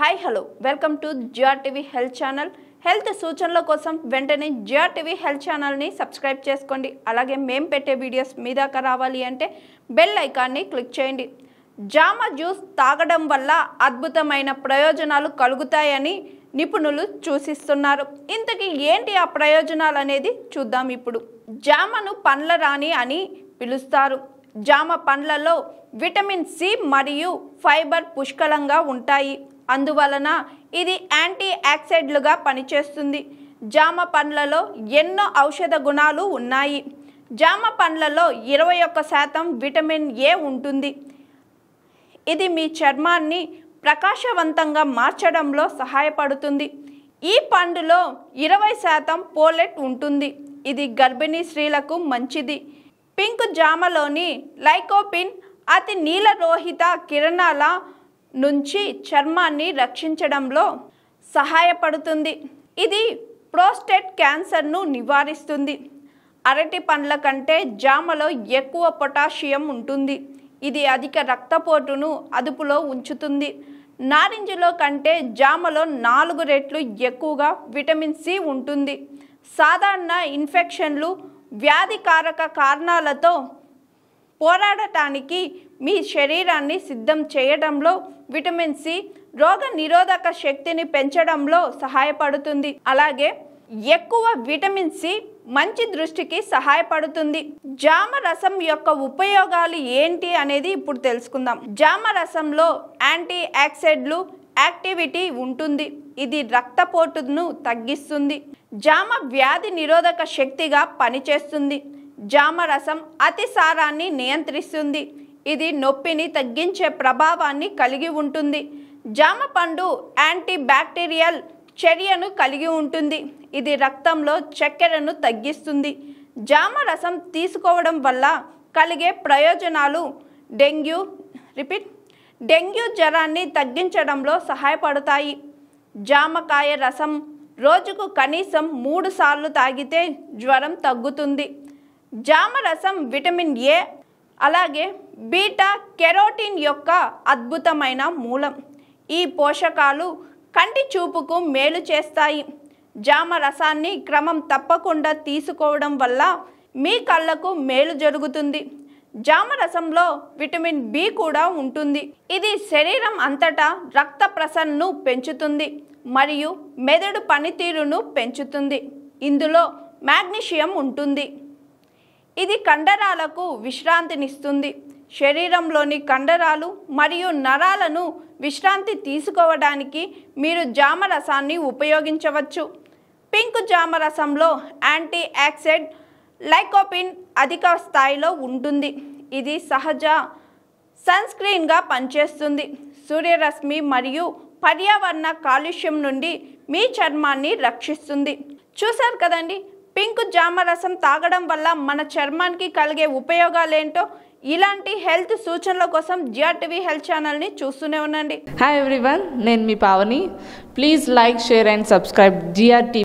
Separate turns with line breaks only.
hi hello welcome to TV health channel health సూచనల కోసం వెంటనే టీవీ హెల్త్ ఛానల్ని సబ్స్క్రైబ్ చేసుకోండి అలాగే మేము పెట్టే వీడియోస్ మీ దాకా రావాలి అంటే బెల్ ఐకాన్ని క్లిక్ చేయండి జామ జ్యూస్ తాగడం వల్ల అద్భుతమైన ప్రయోజనాలు కలుగుతాయని నిపుణులు సూచిస్తున్నారు ఇంతకీ ఏంటి ఆ ప్రయోజనాలు అనేది చూద్దాం ఇప్పుడు జామను పండ్ల రాణి అని పిలుస్తారు జామ పండ్లలో విటమిన్ సి మరియు ఫైబర్ పుష్కలంగా ఉంటాయి అందువలన ఇది యాంటీ ఆక్సైడ్లుగా పనిచేస్తుంది జామ పండ్లలో ఎన్నో ఔషధ గుణాలు ఉన్నాయి జామ పండ్లలో ఇరవై ఒక్క శాతం విటమిన్ ఏ ఉంటుంది ఇది మీ చర్మాన్ని ప్రకాశవంతంగా మార్చడంలో సహాయపడుతుంది ఈ పండులో ఇరవై శాతం పోలెట్ ఉంటుంది ఇది గర్భిణీ స్త్రీలకు మంచిది పింక్ జామలోని లైకోపిన్ అతి నీలరోహిత కిరణాల నుంచి చర్మాన్ని రక్షించడంలో సహాయపడుతుంది ఇది ప్రోస్టేట్ క్యాన్సర్ను నివారిస్తుంది అరటి పండ్ల కంటే జామలో ఎక్కువ పొటాషియం ఉంటుంది ఇది అధిక రక్తపోటును అదుపులో ఉంచుతుంది నారింజలో కంటే జామలో నాలుగు రెట్లు ఎక్కువగా విటమిన్ సి ఉంటుంది సాధారణ ఇన్ఫెక్షన్లు వ్యాధికారక కారణాలతో పోరాడటానికి మీ శరీరాన్ని సిద్ధం చేయడంలో విటమిన్ సి రోగ నిరోధక శక్తిని పెంచడంలో సహాయపడుతుంది అలాగే ఎక్కువ విటమిన్ సి మంచి దృష్టికి సహాయపడుతుంది జామ రసం యొక్క ఉపయోగాలు ఏంటి అనేది ఇప్పుడు తెలుసుకుందాం జామ రసంలో యాంటీ ఆక్సైడ్లు యాక్టివిటీ ఉంటుంది ఇది రక్తపోటును తగ్గిస్తుంది జామ వ్యాధి నిరోధక శక్తిగా పనిచేస్తుంది జామ రసం అతిసారాన్ని నియంత్రిస్తుంది ఇది నొప్పిని తగ్గించే ప్రభావాన్ని కలిగి ఉంటుంది జామ పండు యాంటీ బ్యాక్టీరియల్ చర్యను కలిగి ఉంటుంది ఇది రక్తంలో చక్కెరను తగ్గిస్తుంది జామ రసం తీసుకోవడం వల్ల కలిగే ప్రయోజనాలు డెంగ్యూ రిపీట్ డెంగ్యూ జ్వరాన్ని తగ్గించడంలో సహాయపడతాయి జామకాయ రసం రోజుకు కనీసం మూడు సార్లు తాగితే జ్వరం తగ్గుతుంది జామ రసం విటమిన్ ఏ అలాగే బీటా కెరోటిన్ యొక్క అద్భుతమైన మూలం ఈ పోషకాలు కంటి చూపుకు మేలు చేస్తాయి జామ రసాన్ని క్రమం తప్పకుండా తీసుకోవడం వల్ల మీ కళ్ళకు మేలు జరుగుతుంది జామ రసంలో విటమిన్ బి కూడా ఉంటుంది ఇది శరీరం అంతటా రక్త ప్రసరణను పెంచుతుంది మరియు మెదడు పనితీరును పెంచుతుంది ఇందులో మ్యాగ్నీషియం ఉంటుంది ఇది కండరాలకు విశ్రాంతినిస్తుంది శరీరంలోని కండరాలు మరియు నరాలను విశ్రాంతి తీసుకోవడానికి మీరు జామ రసాన్ని ఉపయోగించవచ్చు పింక్ జామ రసంలో యాంటీ యాక్సిడ్ లైకోపిన్ అధిక స్థాయిలో ఉంటుంది ఇది సహజ సన్స్క్రీన్గా పనిచేస్తుంది సూర్యరశ్మి మరియు పర్యావరణ కాలుష్యం నుండి మీ చర్మాన్ని రక్షిస్తుంది చూశారు కదండి పింక్ జామ రసం తాగడం వల్ల మన చర్మానికి కలిగే ఉపయోగాలేంటో ఇలాంటి హెల్త్ సూచనల కోసం జిఆర్టీవీ హెల్త్ ఛానల్ని చూస్తూనే ఉండండి హాయ్ ఎవ్రీవన్ నేను మీ Pavani please like share and subscribe GRT